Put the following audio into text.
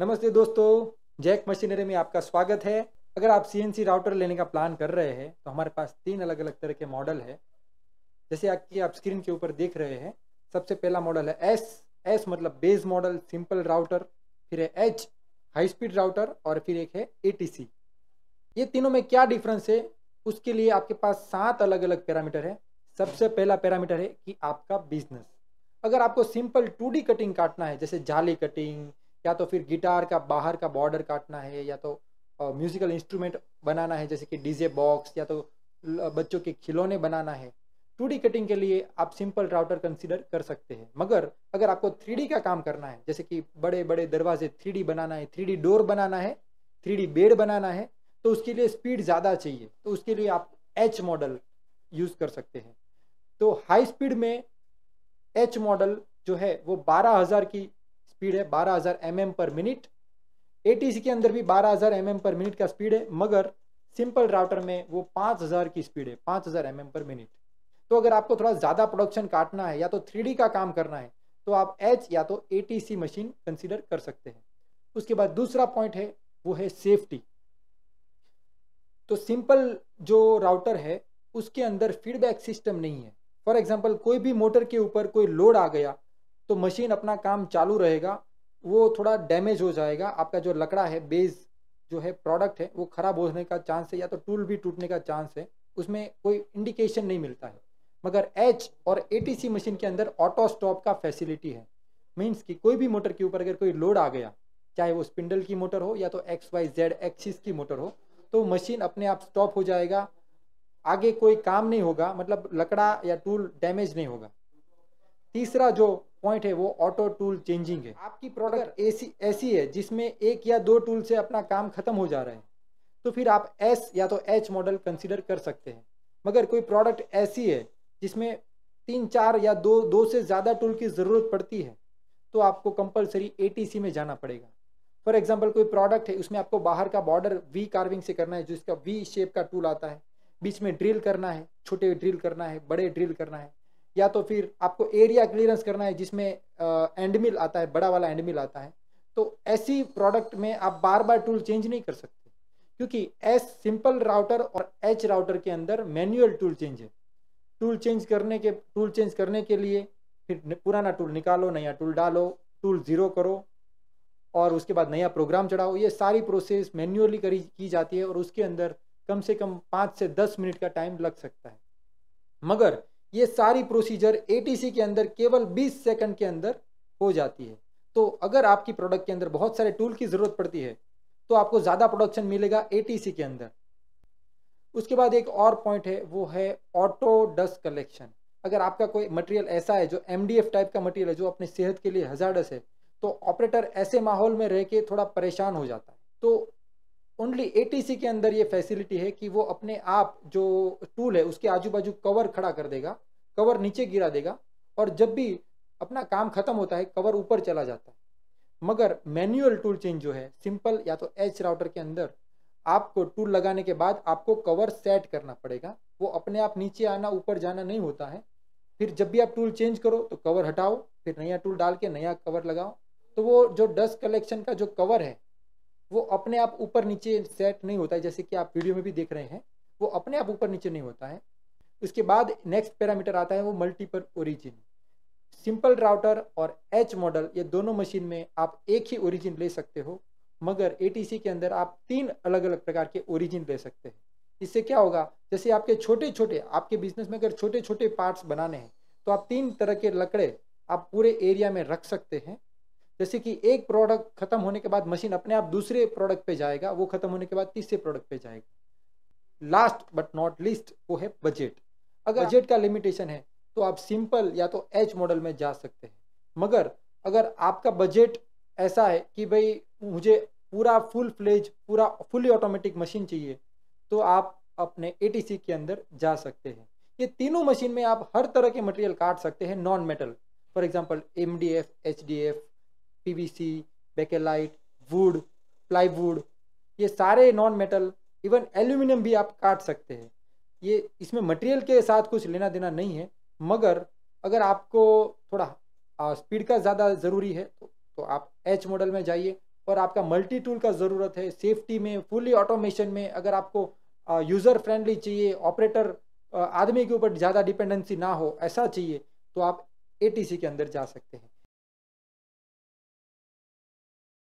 नमस्ते दोस्तों Jack machinery में आपका स्वागत है अगर आप सी राउटर लेने का प्लान कर रहे हैं तो हमारे पास तीन अलग अलग तरह के मॉडल है जैसे आपकी आप स्क्रीन के ऊपर देख रहे हैं सबसे पहला मॉडल है एस एस मतलब बेस मॉडल सिंपल राउटर फिर है एच हाई स्पीड राउटर और फिर एक है ए ये तीनों में क्या डिफरेंस है उसके लिए आपके पास सात अलग अलग पैरामीटर है सबसे पहला पैरामीटर है कि आपका बिजनेस अगर आपको सिंपल टू कटिंग काटना है जैसे जाली कटिंग या तो फिर गिटार का बाहर का बॉर्डर काटना है या तो म्यूजिकल इंस्ट्रूमेंट बनाना है जैसे कि डीजे बॉक्स या तो बच्चों के खिलौने बनाना है टू कटिंग के लिए आप सिंपल राउटर कंसिडर कर सकते हैं मगर अगर आपको थ्री का काम करना है जैसे कि बड़े बड़े दरवाजे थ्री बनाना है थ्री डोर बनाना है थ्री बेड बनाना है तो उसके लिए स्पीड ज़्यादा चाहिए तो उसके लिए आप एच मॉडल यूज़ कर सकते हैं तो हाई स्पीड में एच मॉडल जो है वो 12000 की स्पीड है 12000 हज़ार mm पर मिनट एटीसी के अंदर भी 12000 हज़ार mm पर मिनट का स्पीड है मगर सिंपल राउटर में वो 5000 की स्पीड है 5000 हज़ार mm पर मिनट तो अगर आपको थोड़ा ज़्यादा प्रोडक्शन काटना है या तो थ्री का काम करना है तो आप एच या तो ए मशीन कंसिडर कर सकते हैं उसके बाद दूसरा पॉइंट है वो है सेफ्टी तो सिंपल जो राउटर है उसके अंदर फीडबैक सिस्टम नहीं है फॉर एग्जाम्पल कोई भी मोटर के ऊपर कोई लोड आ गया तो मशीन अपना काम चालू रहेगा वो थोड़ा डैमेज हो जाएगा आपका जो लकड़ा है बेस जो है प्रोडक्ट है वो ख़राब होने का चांस है या तो टूल भी टूटने का चांस है उसमें कोई इंडिकेशन नहीं मिलता है मगर एच और ए मशीन के अंदर ऑटो स्टॉप का फैसिलिटी है मीन्स कि कोई भी मोटर के ऊपर अगर कोई लोड आ गया चाहे वो स्पिंडल की मोटर हो या तो एक्स वाई जेड एक्सिस की मोटर हो तो मशीन अपने आप स्टॉप हो जाएगा आगे कोई काम नहीं होगा मतलब लकड़ा या टूल डैमेज नहीं होगा तीसरा जो पॉइंट है वो ऑटो टूल चेंजिंग है आपकी प्रोडक्ट ऐसी ऐसी है जिसमें एक या दो टूल से अपना काम खत्म हो जा रहा है तो फिर आप एस या तो एच मॉडल कंसिडर कर सकते हैं मगर कोई प्रोडक्ट ऐसी है जिसमें तीन चार या दो दो से ज़्यादा टूल की ज़रूरत पड़ती है तो आपको कंपलसरी ए में जाना पड़ेगा फॉर एग्जाम्पल कोई प्रोडक्ट है उसमें आपको बाहर का बॉर्डर वी कार्विंग से करना है जिसका वी शेप का टूल आता है बीच में ड्रिल करना है छोटे ड्रिल करना है बड़े ड्रिल करना है या तो फिर आपको एरिया क्लियरेंस करना है जिसमें एंडमिल आता है बड़ा वाला एंडमिल आता है तो ऐसी प्रोडक्ट में आप बार बार टूल चेंज नहीं कर सकते क्योंकि एस सिंपल राउटर और एच राउटर के अंदर मैनुअल टूल चेंज है टूल चेंज करने के टूल चेंज करने के लिए फिर पुराना टूल निकालो नया टूल डालो टूल ज़ीरो करो और उसके बाद नया प्रोग्राम चढ़ाओ ये सारी प्रोसेस मैन्युअली करी की जाती है और उसके अंदर कम से कम पाँच से दस मिनट का टाइम लग सकता है मगर ये सारी प्रोसीजर एटीसी के अंदर केवल 20 सेकंड के अंदर हो जाती है तो अगर आपकी प्रोडक्ट के अंदर बहुत सारे टूल की ज़रूरत पड़ती है तो आपको ज़्यादा प्रोडक्शन मिलेगा एटीसी के अंदर उसके बाद एक और पॉइंट है वो है ऑटो डस्ट कलेक्शन अगर आपका कोई मटेरियल ऐसा है जो एम टाइप का मटेरियल है जो अपनी सेहत के लिए हजार है तो ऑपरेटर ऐसे माहौल में रह के थोड़ा परेशान हो जाता है तो ओनली ए के अंदर ये फैसिलिटी है कि वो अपने आप जो टूल है उसके आजू बाजू कवर खड़ा कर देगा कवर नीचे गिरा देगा और जब भी अपना काम खत्म होता है कवर ऊपर चला जाता है मगर मैनुअल टूल चेंज जो है सिंपल या तो एच राउटर के अंदर आपको टूल लगाने के बाद आपको कवर सेट करना पड़ेगा वो अपने आप नीचे आना ऊपर जाना नहीं होता है फिर जब भी आप टूल चेंज करो तो कवर हटाओ फिर नया टूल डाल के नया कवर लगाओ तो वो जो डस्ट कलेक्शन का जो कवर है वो अपने आप ऊपर नीचे सेट नहीं होता है जैसे कि आप वीडियो में भी देख रहे हैं वो अपने आप ऊपर नीचे नहीं होता है उसके बाद नेक्स्ट पैरामीटर आता है वो मल्टीपल ओरिजिन सिंपल राउटर और एच मॉडल ये दोनों मशीन में आप एक ही ओरिजिन ले सकते हो मगर ए के अंदर आप तीन अलग अलग प्रकार के ओरिजिन ले सकते हैं इससे क्या होगा जैसे आपके छोटे छोटे आपके बिजनेस में अगर छोटे छोटे पार्ट्स बनाने हैं तो आप तीन तरह के लकड़े आप पूरे एरिया में रख सकते हैं जैसे कि एक प्रोडक्ट खत्म होने के बाद मशीन अपने आप दूसरे प्रोडक्ट पे जाएगा वो खत्म होने के बाद तीसरे प्रोडक्ट पे जाएगा लास्ट बट नॉट लीस्ट वो है बजट अगर बजट हाँ। का लिमिटेशन है तो आप सिंपल या तो एच मॉडल में जा सकते हैं मगर अगर आपका बजट ऐसा है कि भाई मुझे पूरा फुल फ्लेज पूरा फुली ऑटोमेटिक मशीन चाहिए तो आप अपने ए के अंदर जा सकते हैं ये तीनों मशीन में आप हर तरह के मटेरियल काट सकते हैं non metal for example M D F H D F PVC bakelite wood plywood ये सारे नॉन मेटल इवन एल्यूमिनियम भी आप काट सकते हैं ये इसमें मटेरियल के साथ कुछ लेना देना नहीं है मगर अगर आपको थोड़ा आ, स्पीड का ज़्यादा ज़रूरी है तो, तो आप एच मॉडल में जाइए और आपका मल्टी टूल का ज़रूरत है सेफ्टी में फुली ऑटोमेशन में अगर आपको यूज़र फ्रेंडली चाहिए ऑपरेटर आदमी के ऊपर ज़्यादा डिपेंडेंसी ना हो ऐसा चाहिए तो आप ए के अंदर जा सकते हैं